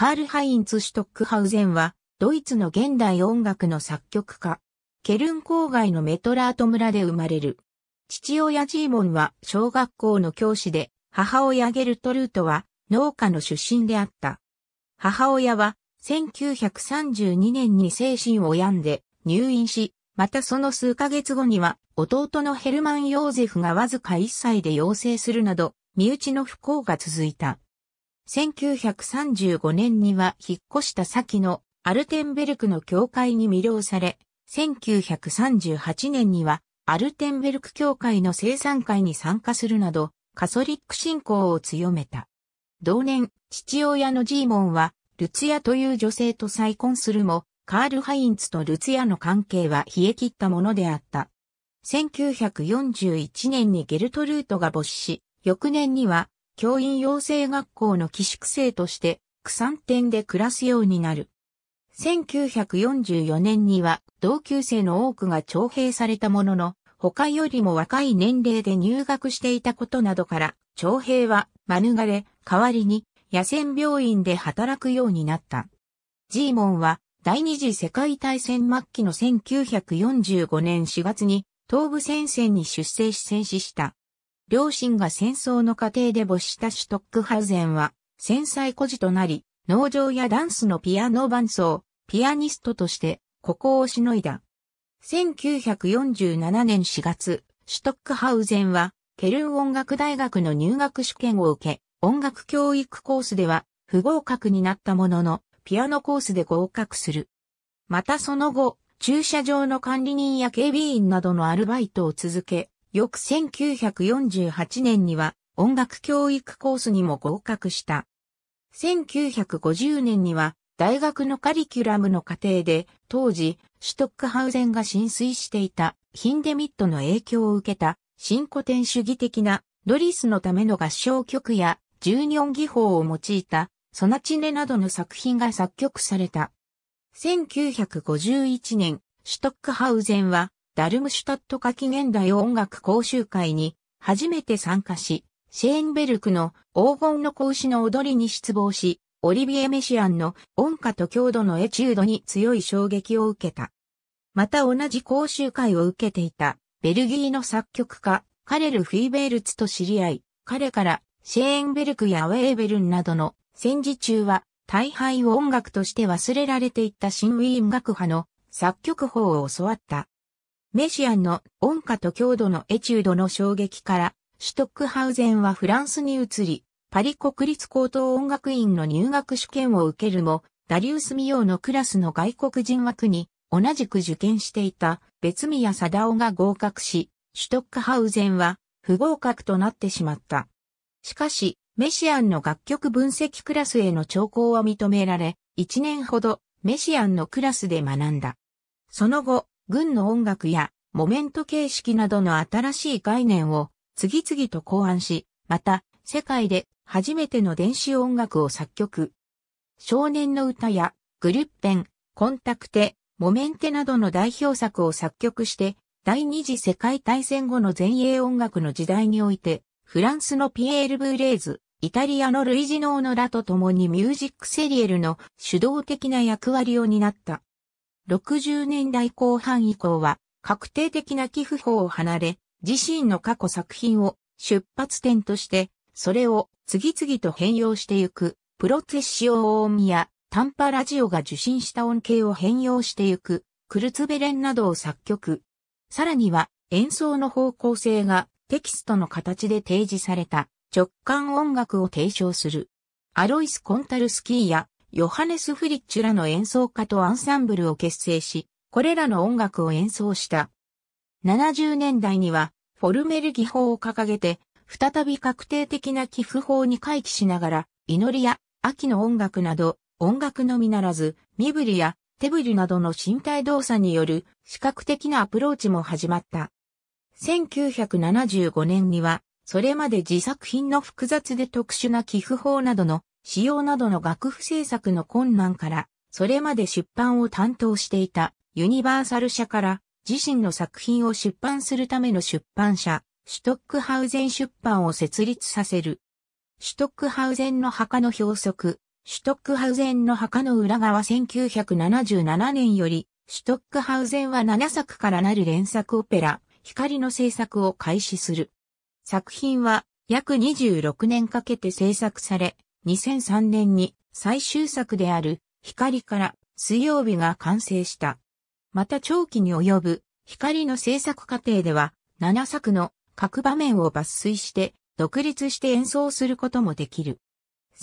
カール・ハインツ・シュトックハウゼンは、ドイツの現代音楽の作曲家。ケルン郊外のメトラート村で生まれる。父親ジーモンは小学校の教師で、母親ゲルトルートは農家の出身であった。母親は1932年に精神を病んで入院し、またその数ヶ月後には弟のヘルマン・ヨーゼフがわずか1歳で陽性するなど、身内の不幸が続いた。1935年には引っ越した先のアルテンベルクの教会に魅了され、1938年にはアルテンベルク教会の生産会に参加するなど、カソリック信仰を強めた。同年、父親のジーモンは、ルツヤという女性と再婚するも、カール・ハインツとルツヤの関係は冷え切ったものであった。1941年にゲルトルートが没し、翌年には教員養成学校の寄宿生として、区産店で暮らすようになる。1944年には同級生の多くが徴兵されたものの、他よりも若い年齢で入学していたことなどから、徴兵は免れ、代わりに野戦病院で働くようになった。ジーモンは第二次世界大戦末期の1945年4月に東部戦線に出征し戦死した。両親が戦争の過程で没したシュトックハウゼンは、戦災孤児となり、農場やダンスのピアノ伴奏、ピアニストとして、ここをしのいだ。1947年4月、シュトックハウゼンは、ケルン音楽大学の入学試験を受け、音楽教育コースでは不合格になったものの、ピアノコースで合格する。またその後、駐車場の管理人や警備員などのアルバイトを続け、翌1948年には音楽教育コースにも合格した。1950年には大学のカリキュラムの過程で当時シュトックハウゼンが浸水していたヒンデミットの影響を受けた新古典主義的なドリスのための合唱曲や十二音技法を用いたソナチネなどの作品が作曲された。1951年、シュトックハウゼンはダルムシュタット夏季現代音楽講習会に初めて参加し、シェーンベルクの黄金の子牛の踊りに失望し、オリビエ・メシアンの音歌と郷土のエチュードに強い衝撃を受けた。また同じ講習会を受けていた、ベルギーの作曲家、カレル・フィーベールツと知り合い、彼からシェーンベルクやウェーベルンなどの戦時中は大敗を音楽として忘れられていった新ウィーン学派の作曲法を教わった。メシアンの音歌と強度のエチュードの衝撃から、シュトックハウゼンはフランスに移り、パリ国立高等音楽院の入学試験を受けるも、ダリウス・ミオのクラスの外国人枠に、同じく受験していた別宮貞夫が合格し、シュトックハウゼンは不合格となってしまった。しかし、メシアンの楽曲分析クラスへの聴講は認められ、1年ほどメシアンのクラスで学んだ。その後、軍の音楽やモメント形式などの新しい概念を次々と考案し、また世界で初めての電子音楽を作曲。少年の歌やグリュッペン、コンタクテ、モメンテなどの代表作を作曲して第二次世界大戦後の前衛音楽の時代において、フランスのピエール・ブーレーズ、イタリアのルイジノーノらと共にミュージックセリエルの主導的な役割を担った。60年代後半以降は、確定的な寄付法を離れ、自身の過去作品を出発点として、それを次々と変容してゆく、プロツッシオオーミや、タンパラジオが受信した音景を変容してゆく、クルツベレンなどを作曲。さらには、演奏の方向性がテキストの形で提示された直感音楽を提唱する。アロイス・コンタルスキーやヨハネス・フリッチュらの演奏家とアンサンブルを結成し、これらの音楽を演奏した。70年代には、フォルメル技法を掲げて、再び確定的な寄付法に回帰しながら、祈りや、秋の音楽など、音楽のみならず、身振りや手振りなどの身体動作による視覚的なアプローチも始まった。1975年には、それまで自作品の複雑で特殊な寄付法などの使用などの楽譜制作の困難から、それまで出版を担当していたユニバーサル社から自身の作品を出版するための出版社、シュトックハウゼン出版を設立させる。シュトックハウゼンの墓の標則、シュトックハウゼンの墓の裏側1977年より、シュトックハウゼンは7作からなる連作オペラ、光の制作を開始する。作品は約26年かけて制作され、2003年に最終作である光から水曜日が完成した。また長期に及ぶ光の制作過程では7作の各場面を抜粋して独立して演奏することもできる。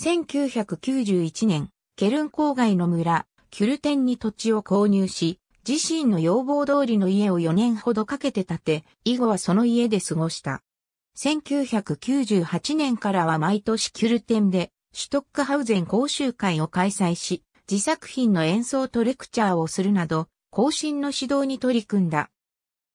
1991年、ケルン郊外の村、キュルテンに土地を購入し、自身の要望通りの家を4年ほどかけて建て、以後はその家で過ごした。1998年からは毎年キュルテンでシュトックハウゼン講習会を開催し、自作品の演奏とレクチャーをするなど、更新の指導に取り組んだ。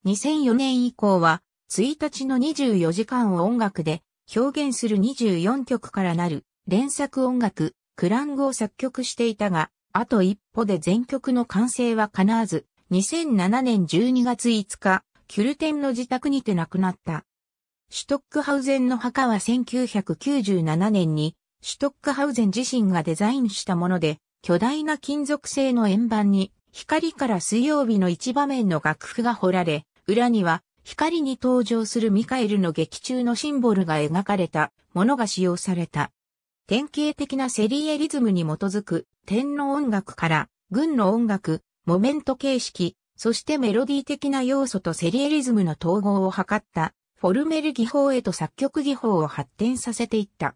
2004年以降は、1日の24時間を音楽で表現する24曲からなる連作音楽、クラングを作曲していたが、あと一歩で全曲の完成は叶わず、2007年12月5日、キュルテンの自宅にて亡くなった。シュトックハウゼンの墓は1997年にシュトックハウゼン自身がデザインしたもので、巨大な金属製の円盤に、光から水曜日の一場面の楽譜が彫られ、裏には、光に登場するミカエルの劇中のシンボルが描かれたものが使用された。典型的なセリエリズムに基づく天の音楽から軍の音楽、モメント形式、そしてメロディー的な要素とセリエリズムの統合を図ったフォルメル技法へと作曲技法を発展させていった。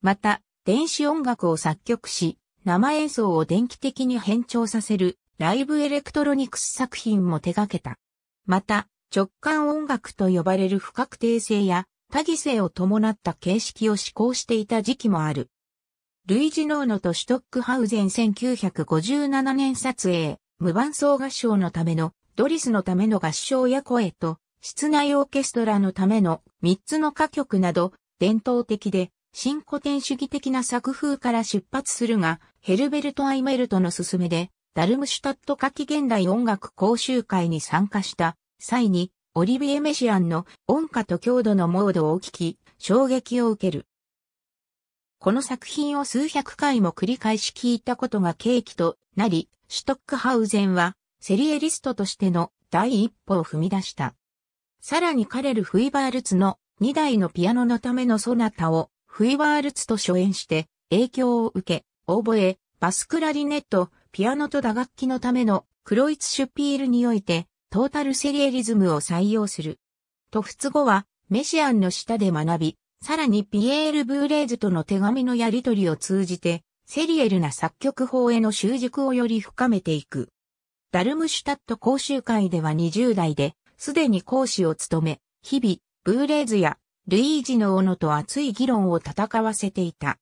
また、電子音楽を作曲し、生演奏を電気的に変調させるライブエレクトロニクス作品も手掛けた。また、直感音楽と呼ばれる不確定性や多義性を伴った形式を施行していた時期もある。ルイジノーノとシュトックハウゼン1957年撮影、無伴奏合唱のための、ドリスのための合唱や声と、室内オーケストラのための3つの歌曲など、伝統的で新古典主義的な作風から出発するが、ヘルベルト・アイメルトの勧めで、ダルムシュタット夏季現代音楽講習会に参加した際に、オリビエ・メシアンの音歌と郷土のモードを聞き、衝撃を受ける。この作品を数百回も繰り返し聞いたことが契機となり、シュトックハウゼンは、セリエリストとしての第一歩を踏み出した。さらにカレル・フィーバールツの2台のピアノのためのソナタをフイワールツと初演して影響を受け、オーボエ、バスクラリネット、ピアノと打楽器のためのクロイツシュピールにおいてトータルセリエリズムを採用する。と仏後はメシアンの下で学び、さらにピエール・ブーレーズとの手紙のやり取りを通じて、セリエルな作曲法への習熟をより深めていく。ダルムシュタット講習会では20代で、すでに講師を務め、日々、ブーレーズやルイージの斧と熱い議論を戦わせていた。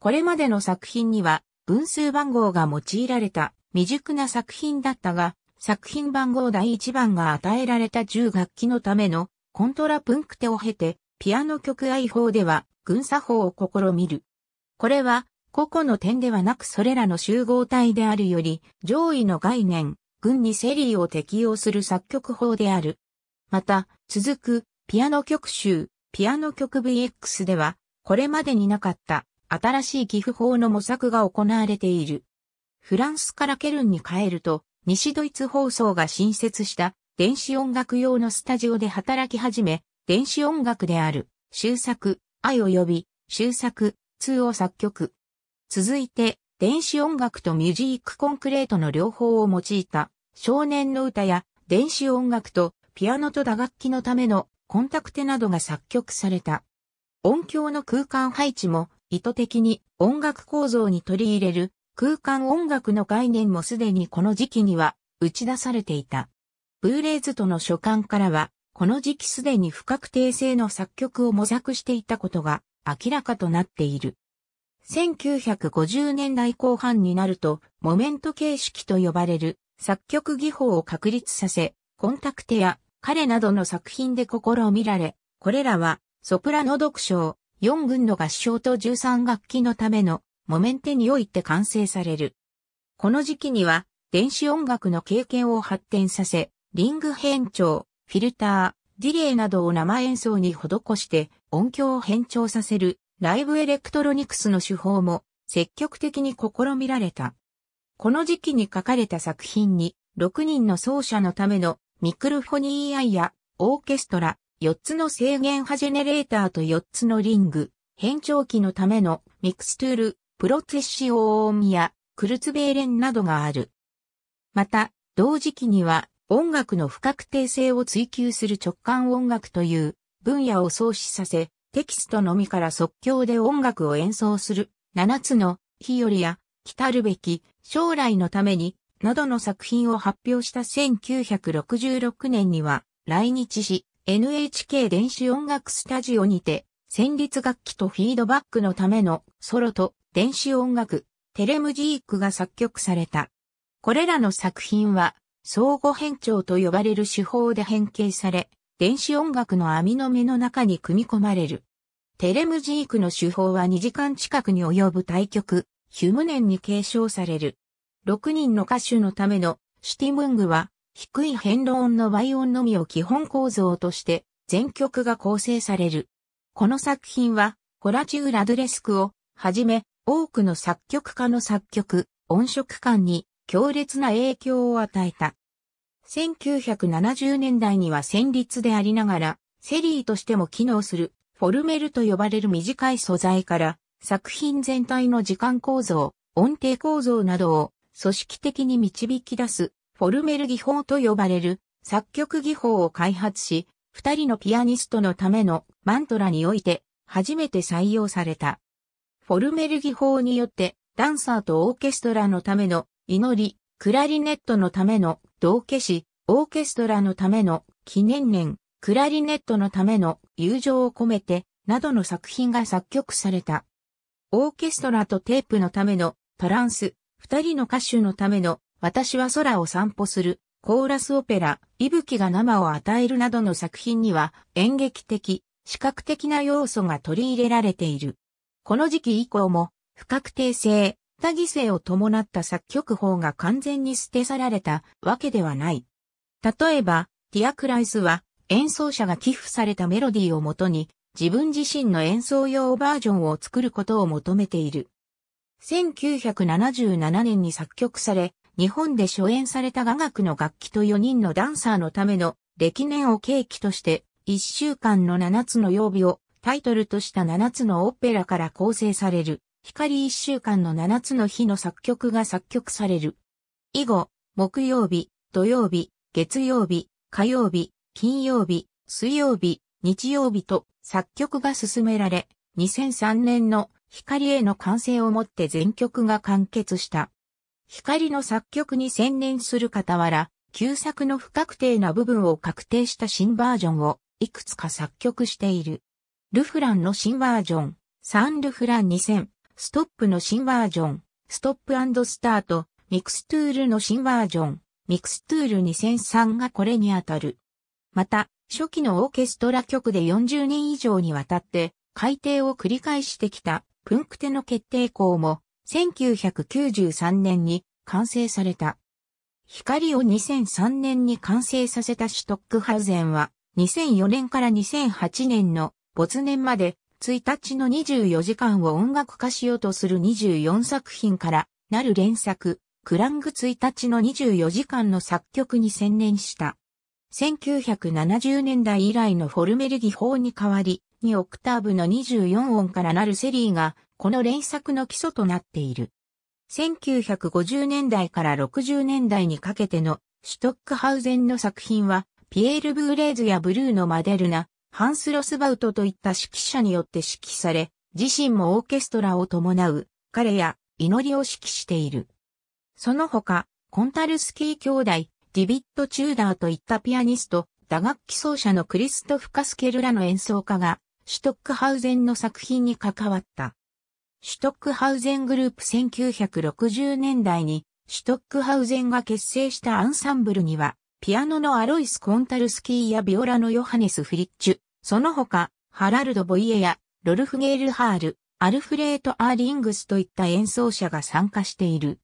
これまでの作品には分数番号が用いられた未熟な作品だったが、作品番号第1番が与えられた10楽器のためのコントラプンクテを経て、ピアノ曲愛法では軍作法を試みる。これは個々の点ではなくそれらの集合体であるより上位の概念、群にセリーを適用する作曲法である。また、続くピアノ曲集、ピアノ曲 VX では、これまでになかった新しい寄付法の模索が行われている。フランスからケルンに帰ると、西ドイツ放送が新設した電子音楽用のスタジオで働き始め、電子音楽である、終作、愛及び、終作、2を作曲。続いて、電子音楽とミュージックコンクレートの両方を用いた、少年の歌や、電子音楽とピアノと打楽器のためのコンタクテなどが作曲された。音響の空間配置も意図的に音楽構造に取り入れる空間音楽の概念もすでにこの時期には打ち出されていた。ブーレイズとの書簡からは、この時期すでに不確定性の作曲を模索していたことが明らかとなっている。1950年代後半になると、モメント形式と呼ばれる作曲技法を確立させ、コンタクテや彼などの作品で試みられ、これらは、ソプラノ独唱、4群の合唱と13楽器のための、モメンテにおいて完成される。この時期には、電子音楽の経験を発展させ、リング変調、フィルター、ディレイなどを生演奏に施して音響を変調させるライブエレクトロニクスの手法も積極的に試みられた。この時期に書かれた作品に6人の奏者のためのミクロフォニーアイやオーケストラ、4つの制限波ジェネレーターと4つのリング、変調器のためのミクストゥール、プロツェッシオーミやクルツベーレンなどがある。また、同時期には音楽の不確定性を追求する直感音楽という分野を創始させ、テキストのみから即興で音楽を演奏する7つの日よりや来たるべき将来のためになどの作品を発表した1966年には来日し、NHK 電子音楽スタジオにて、旋律楽器とフィードバックのためのソロと電子音楽、テレムジークが作曲された。これらの作品は、相互変調と呼ばれる手法で変形され、電子音楽の網の目の中に組み込まれる。テレムジークの手法は2時間近くに及ぶ対局、ヒュムネンに継承される。6人の歌手のためのシュティムングは、低い変動音の倍音のみを基本構造として、全曲が構成される。この作品は、ホラチュー・ラドレスクを、はじめ、多くの作曲家の作曲、音色感に強烈な影響を与えた。1970年代には旋律でありながら、セリーとしても機能する、フォルメルと呼ばれる短い素材から、作品全体の時間構造、音程構造などを組織的に導き出す、フォルメル技法と呼ばれる、作曲技法を開発し、二人のピアニストのためのマントラにおいて、初めて採用された。フォルメル技法によって、ダンサーとオーケストラのための祈り、クラリネットのための道化師、オーケストラのための記念年、クラリネットのための友情を込めて、などの作品が作曲された。オーケストラとテープのためのトランス、二人の歌手のための、私は空を散歩する、コーラスオペラ、息吹が生を与えるなどの作品には、演劇的、視覚的な要素が取り入れられている。この時期以降も、不確定性、多義性を伴った作曲法が完全に捨て去られたわけではない。例えば、ティアクライスは、演奏者が寄付されたメロディーをもとに、自分自身の演奏用バージョンを作ることを求めている。1977年に作曲され、日本で初演された雅楽の楽器と4人のダンサーのための歴年を契機として、1週間の7つの曜日をタイトルとした7つのオペラから構成される、光1週間の7つの日の作曲が作曲される。以後、木曜日、土曜日、月曜日、火曜日、金曜日、水曜日、日曜日と作曲が進められ、2003年の光への歓声をもって全曲が完結した。光の作曲に専念する傍ら、旧作の不確定な部分を確定した新バージョンをいくつか作曲している。ルフランの新バージョン、サンルフラン2000、ストップの新バージョン、ストップスタート、ミクストゥールの新バージョン、ミクストゥール2003がこれにあたる。また、初期のオーケストラ曲で40年以上にわたって改定を繰り返してきたプンクテの決定校も1993年に完成された。光を2003年に完成させたシュトックハウゼンは2004年から2008年の没年まで1日の24時間を音楽化しようとする24作品からなる連作、クラング1日の24時間の作曲に専念した。1970年代以来のフォルメル技法に代わり、2オクターブの24音からなるセリーが、この連作の基礎となっている。1950年代から60年代にかけてのシュトックハウゼンの作品は、ピエール・ブーレーズやブルーのマデルナ、ハンス・ロスバウトといった指揮者によって指揮され、自身もオーケストラを伴う彼や祈りを指揮している。その他、コンタルスキー兄弟、ディビット・チューダーといったピアニスト、打楽器奏者のクリストフ・カスケルらの演奏家がシュトックハウゼンの作品に関わった。シュトックハウゼングループ1960年代にシュトックハウゼンが結成したアンサンブルには、ピアノのアロイス・コンタルスキーやビオラのヨハネス・フリッチュ、その他、ハラルド・ボイエや、ロルフ・ゲール・ハール、アルフレート・アーリングスといった演奏者が参加している。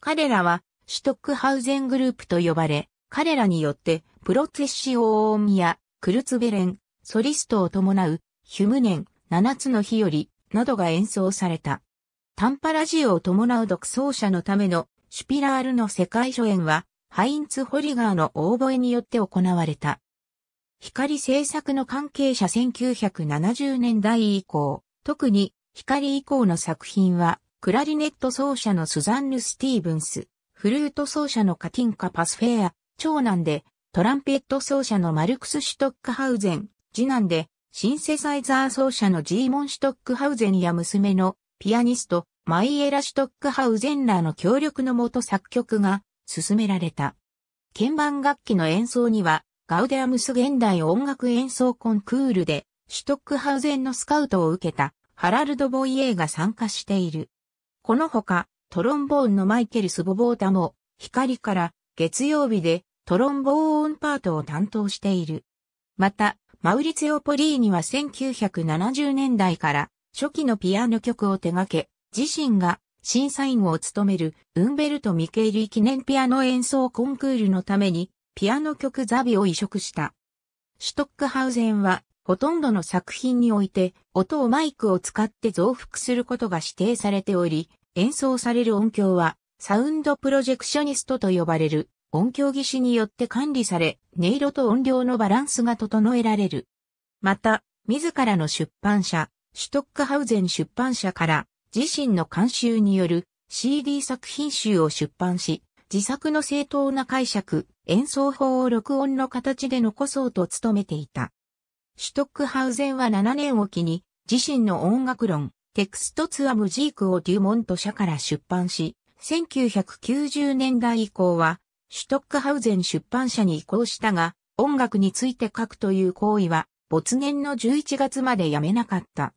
彼らは、シュトックハウゼングループと呼ばれ、彼らによって、プロツェッシオーミや、クルツベレン、ソリストを伴う、ヒュムネン、七つの日より、などが演奏された。タンパラジオを伴う独奏者のためのシュピラールの世界初演は、ハインツ・ホリガーの応募によって行われた。光制作の関係者1970年代以降、特に光以降の作品は、クラリネット奏者のスザンヌ・スティーブンス、フルート奏者のカティンカ・パスフェア、長男で、トランペット奏者のマルクス・シュトックハウゼン、次男で、シンセサイザー奏者のジーモン・シュトックハウゼンや娘のピアニストマイエラ・シュトックハウゼンらの協力のもと作曲が進められた。鍵盤楽器の演奏にはガウデアムス現代音楽演奏コンクールでシュトックハウゼンのスカウトを受けたハラルド・ボイエーが参加している。このほかトロンボーンのマイケル・スボボータも光から月曜日でトロンボーンパートを担当している。また、マウリツェオ・ポリーニは1970年代から初期のピアノ曲を手掛け、自身が審査員を務めるウンベルト・ミケーリ記念ピアノ演奏コンクールのためにピアノ曲ザビを移植した。シュトックハウゼンはほとんどの作品において音をマイクを使って増幅することが指定されており、演奏される音響はサウンドプロジェクショニストと呼ばれる音響技師によって管理され、音色と音量のバランスが整えられる。また、自らの出版社、シュトックハウゼン出版社から自身の監修による CD 作品集を出版し、自作の正当な解釈、演奏法を録音の形で残そうと努めていた。シュトックハウゼンは7年おきに自身の音楽論、テクストツアムジークをデュモント社から出版し、1990年代以降はシュトックハウゼン出版社に移行したが、音楽について書くという行為は、没年の11月までやめなかった。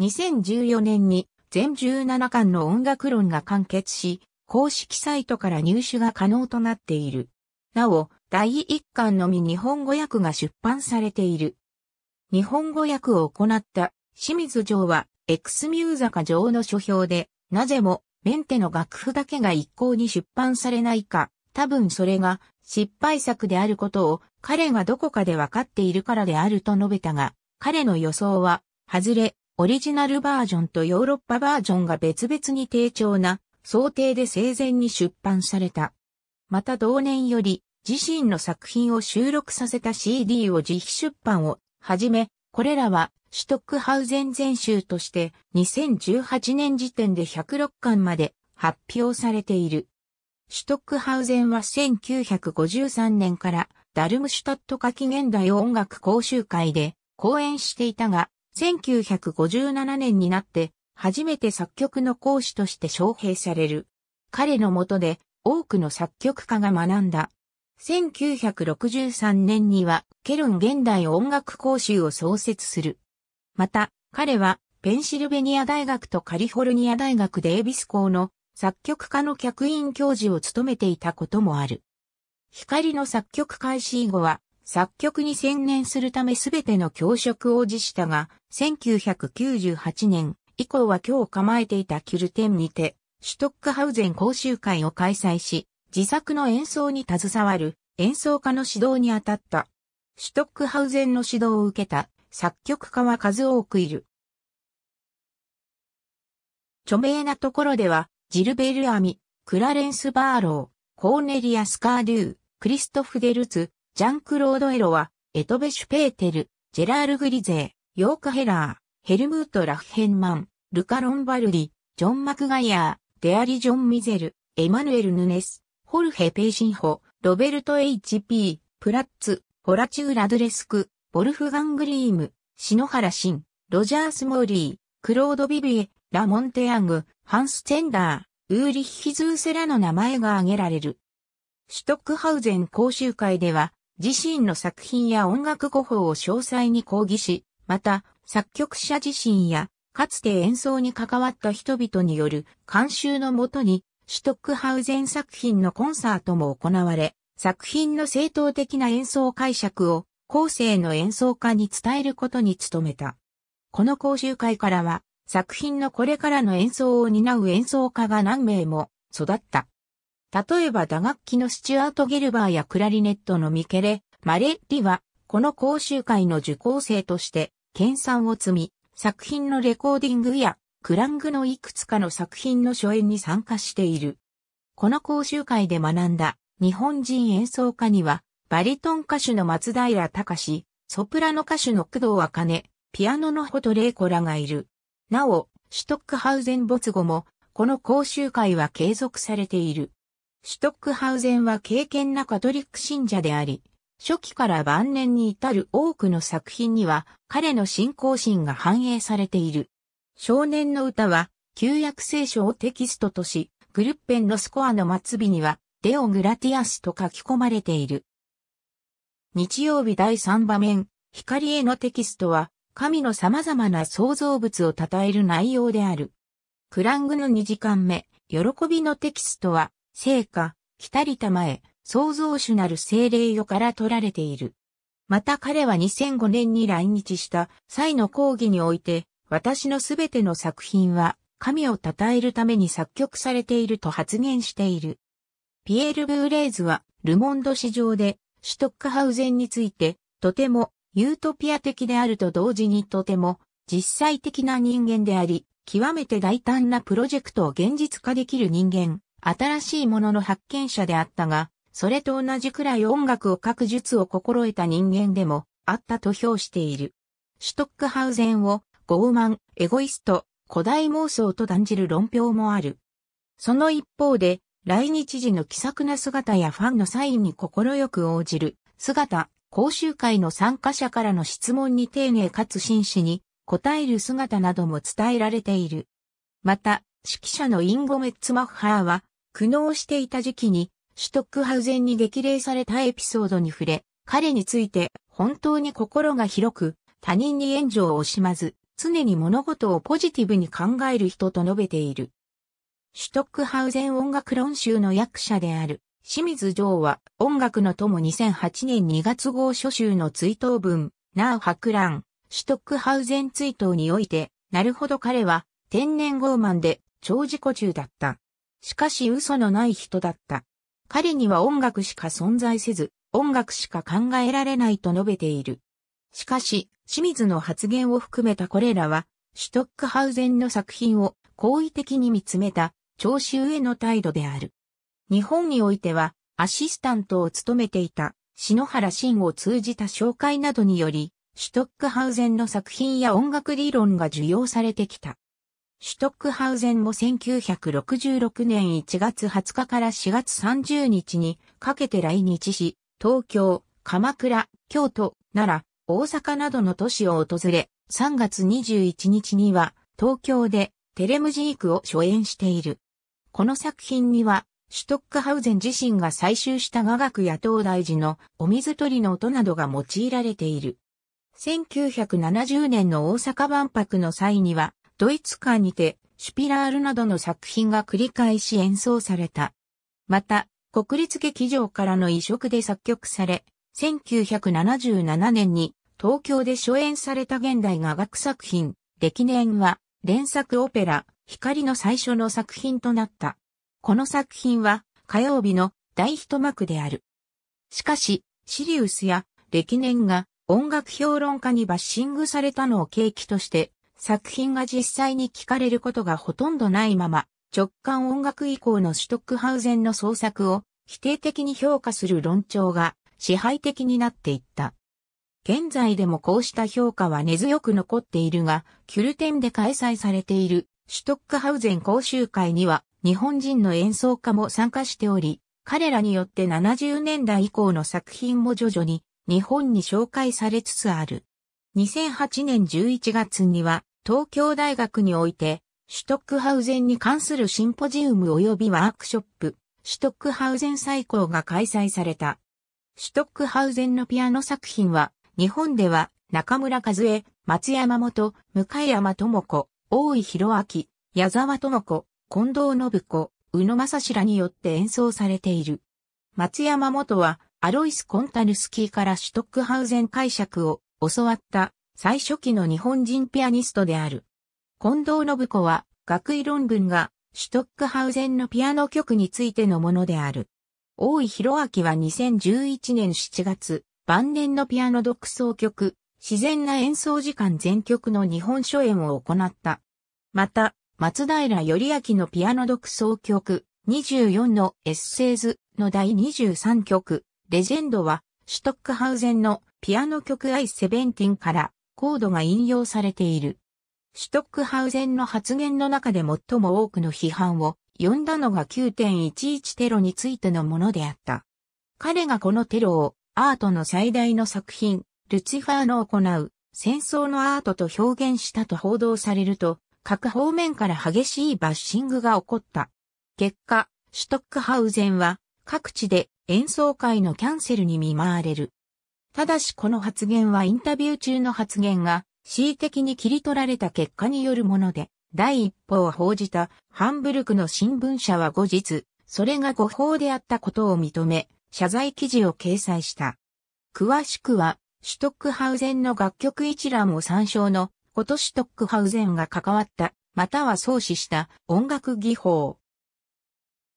2014年に全17巻の音楽論が完結し、公式サイトから入手が可能となっている。なお、第1巻のみ日本語訳が出版されている。日本語訳を行った清水城は、エクスミューザカ城の書評で、なぜもメンテの楽譜だけが一向に出版されないか、多分それが失敗作であることを彼がどこかでわかっているからであると述べたが、彼の予想は、外れ、オリジナルバージョンとヨーロッパバージョンが別々に低調な想定で生前に出版された。また同年より自身の作品を収録させた CD を自費出版をはじめ、これらはシュトックハウゼン全集として2018年時点で106巻まで発表されている。シュトックハウゼンは1953年からダルムシュタット夏季現代音楽講習会で講演していたが、1957年になって初めて作曲の講師として招聘される。彼の下で多くの作曲家が学んだ。1963年にはケルン現代音楽講習を創設する。また、彼はペンシルベニア大学とカリフォルニア大学デエビス校の作曲家の客員教授を務めていたこともある。光の作曲開始以後は、作曲に専念するためすべての教職を辞したが、1998年以降は今日構えていたキュルテンにて、シュトックハウゼン講習会を開催し、自作の演奏に携わる演奏家の指導に当たった。シュトックハウゼンの指導を受けた作曲家は数多くいる。著名なところでは、ジルベル・アミ、クラレンス・バーロー、コーネリア・スカーデュー、クリストフ・デルツ、ジャンクロード・エロワ、エトベ・シュペーテル、ジェラール・グリゼー、ヨーカ・ヘラー、ヘルムート・ラフヘンマン、ルカ・ロンバルディ、ジョン・マクガイアー、デアリ・ジョン・ミゼル、エマヌエル・ヌネス、ホルヘ・ペイシンホ、ロベルト・ HP、プラッツ、ホラチュー・ラドレスク、ボルフガングリーム、篠原ン、ロジャース・モーリー、クロード・ビビエ、ラモンテ・アング、ハンス・チェンダー、ウーリッヒ・ズーセラの名前が挙げられる。シュトックハウゼン講習会では、自身の作品や音楽語法を詳細に講義し、また、作曲者自身や、かつて演奏に関わった人々による監修のもとに、シュトックハウゼン作品のコンサートも行われ、作品の正当的な演奏解釈を後世の演奏家に伝えることに努めた。この講習会からは、作品のこれからの演奏を担う演奏家が何名も育った。例えば打楽器のスチュアート・ゲルバーやクラリネットのミケレ・マレッリは、この講習会の受講生として、研鑽を積み、作品のレコーディングや、クラングのいくつかの作品の初演に参加している。この講習会で学んだ日本人演奏家には、バリトン歌手の松平隆、ソプラノ歌手の工藤茜、ピアノのホトレイコらがいる。なお、シュトックハウゼン没後も、この講習会は継続されている。シュトックハウゼンは敬虔なカトリック信者であり、初期から晩年に至る多くの作品には彼の信仰心が反映されている。少年の歌は旧約聖書をテキストとし、グルッペンのスコアの末尾にはデオグラティアスと書き込まれている。日曜日第3場面、光へのテキストは神の様々な創造物を称える内容である。クラングの2時間目、喜びのテキストは、聖歌、来たりたまえ、創造主なる精霊よから取られている。また彼は2005年に来日した際の講義において、私のすべての作品は、神を称えるために作曲されていると発言している。ピエール・ブーレーズは、ルモンド市場で、シュトックハウゼンについて、とてもユートピア的であると同時にとても実際的な人間であり、極めて大胆なプロジェクトを現実化できる人間、新しいものの発見者であったが、それと同じくらい音楽を書く術を心得た人間でもあったと評している。シュトックハウゼンを傲慢、エゴイスト、古代妄想と断じる論評もある。その一方で、来日時の気さくな姿やファンのサインに快く応じる姿、講習会の参加者からの質問に丁寧かつ真摯に答える姿なども伝えられている。また、指揮者のインゴメッツマッハーは、苦悩していた時期に、シュトックハウゼンに激励されたエピソードに触れ、彼について本当に心が広く、他人に援助を惜しまず、常に物事をポジティブに考える人と述べている。シュトックハウゼン音楽論集の役者である清水城は音楽の友2008年2月号初集の追悼文、ナー博覧、シュトックハウゼン追悼において、なるほど彼は天然傲慢で超自己中だった。しかし嘘のない人だった。彼には音楽しか存在せず、音楽しか考えられないと述べている。しかし、清水の発言を含めたこれらは、シュトックハウゼンの作品を好意的に見つめた、調子上の態度である。日本においてはアシスタントを務めていた篠原慎を通じた紹介などにより、シュトックハウゼンの作品や音楽理論が受容されてきた。シュトックハウゼンも1966年1月20日から4月30日にかけて来日し、東京、鎌倉、京都、奈良、大阪などの都市を訪れ、3月21日には東京でテレムジークを初演している。この作品にはシュトックハウゼン自身が採集した雅楽や東大寺のお水取りの音などが用いられている。1970年の大阪万博の際には、ドイツ館にて、シュピラールなどの作品が繰り返し演奏された。また、国立劇場からの移植で作曲され、1977年に東京で初演された現代雅楽作品、歴年は連作オペラ、光の最初の作品となった。この作品は火曜日の大一幕である。しかし、シリウスや歴年が音楽評論家にバッシングされたのを契機として、作品が実際に聞かれることがほとんどないまま、直感音楽以降のシュトックハウゼンの創作を否定的に評価する論調が支配的になっていった。現在でもこうした評価は根強く残っているが、キュルテンで開催されているシュトックハウゼン講習会には日本人の演奏家も参加しており、彼らによって70年代以降の作品も徐々に日本に紹介されつつある。2008年11月には東京大学においてシュトックハウゼンに関するシンポジウム及びワークショップ、シュトックハウゼン最高が開催された。シュトックハウゼンのピアノ作品は、日本では中村和江、松山元、向山智子、大井博明、矢沢智子、近藤信子、宇野正史らによって演奏されている。松山元は、アロイス・コンタルスキーからシュトックハウゼン解釈を教わった最初期の日本人ピアニストである。近藤信子は、学位論文がシュトックハウゼンのピアノ曲についてのものである。大井弘明は2011年7月、晩年のピアノ独奏曲、自然な演奏時間全曲の日本初演を行った。また、松平頼明のピアノ独奏曲24のエッセイズの第23曲レジェンドはシュトックハウゼンのピアノ曲 I17 からコードが引用されている。シュトックハウゼンの発言の中で最も多くの批判を呼んだのが9.11テロについてのものであった。彼がこのテロをアートの最大の作品、ルチファーの行う戦争のアートと表現したと報道されると、各方面から激しいバッシングが起こった。結果、シュトックハウゼンは各地で演奏会のキャンセルに見舞われる。ただしこの発言はインタビュー中の発言が恣意的に切り取られた結果によるもので、第一報を報じたハンブルクの新聞社は後日、それが誤報であったことを認め、謝罪記事を掲載した。詳しくは、シュトックハウゼンの楽曲一覧を参照の今年トックハウゼンが関わった、または創始した音楽技法。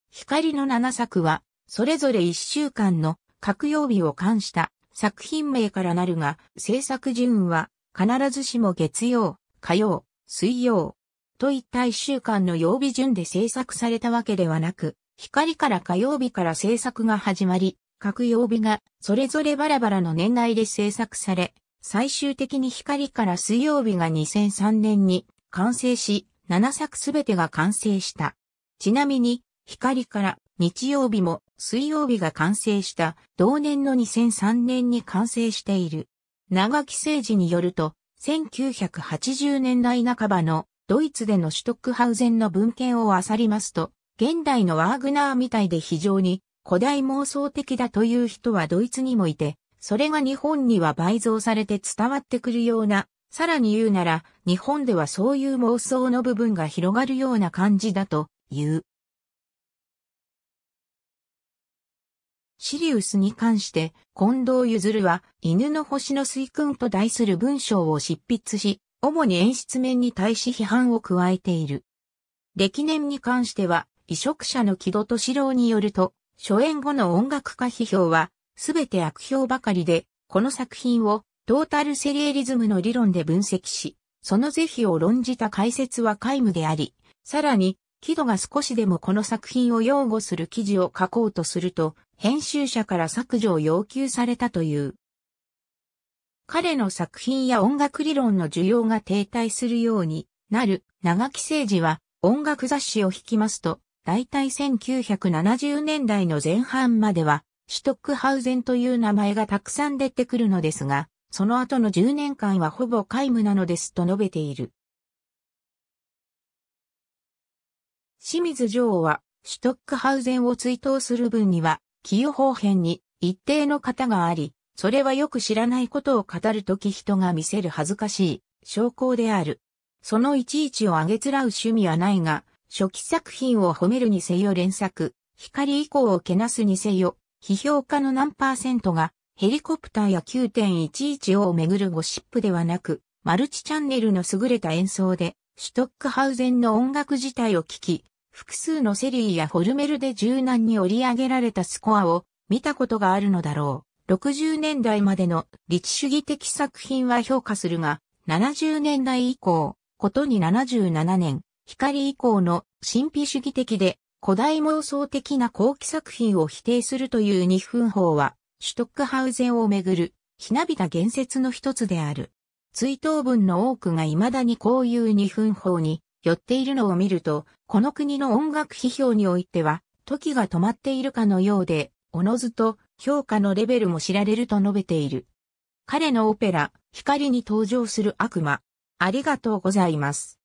光の7作は、それぞれ1週間の各曜日を冠した作品名からなるが、制作順は必ずしも月曜、火曜、水曜といった1週間の曜日順で制作されたわけではなく、光から火曜日から制作が始まり、各曜日がそれぞれバラバラの年代で制作され、最終的に光から水曜日が2003年に完成し、7作すべてが完成した。ちなみに、光から日曜日も水曜日が完成した同年の2003年に完成している。長木誠治によると、1980年代半ばのドイツでのシュトックハウゼンの文献を漁りますと、現代のワーグナーみたいで非常に古代妄想的だという人はドイツにもいて、それが日本には倍増されて伝わってくるような、さらに言うなら、日本ではそういう妄想の部分が広がるような感じだと言う。シリウスに関して、近藤譲は、犬の星の水君と題する文章を執筆し、主に演出面に対し批判を加えている。歴年に関しては、移植者の木戸敏郎によると、初演後の音楽家批評は、すべて悪評ばかりで、この作品をトータルセリエリズムの理論で分析し、その是非を論じた解説は皆無であり、さらに、キドが少しでもこの作品を擁護する記事を書こうとすると、編集者から削除を要求されたという。彼の作品や音楽理論の需要が停滞するようになる長木誠治は音楽雑誌を引きますと、大体1970年代の前半まではシュトックハウゼンという名前がたくさん出てくるのですが、その後の10年間はほぼ皆無なのですと述べている。清水女王は、シュトックハウゼンを追悼する分には、寄与方編に一定の型があり、それはよく知らないことを語るとき人が見せる恥ずかしい証拠である。そのいちいちをあげつらう趣味はないが、初期作品を褒めるにせよ連作、光以降をけなすにせよ、批評家の何パーセントが、ヘリコプターや9.11をめぐるゴシップではなく、マルチチャンネルの優れた演奏で、シュトックハウゼンの音楽自体を聴き、複数のセリーやフォルメルで柔軟に織り上げられたスコアを見たことがあるのだろう。60年代までの立主義的作品は評価するが、70年代以降、ことに77年、光以降の神秘主義的で古代妄想的な後期作品を否定するという日本法は、シュトックハウゼンをめぐる、ひなびた言説の一つである。追悼文の多くが未だにこういう日本法に寄っているのを見ると、この国の音楽批評においては、時が止まっているかのようで、おのずと評価のレベルも知られると述べている。彼のオペラ、光に登場する悪魔。ありがとうございます。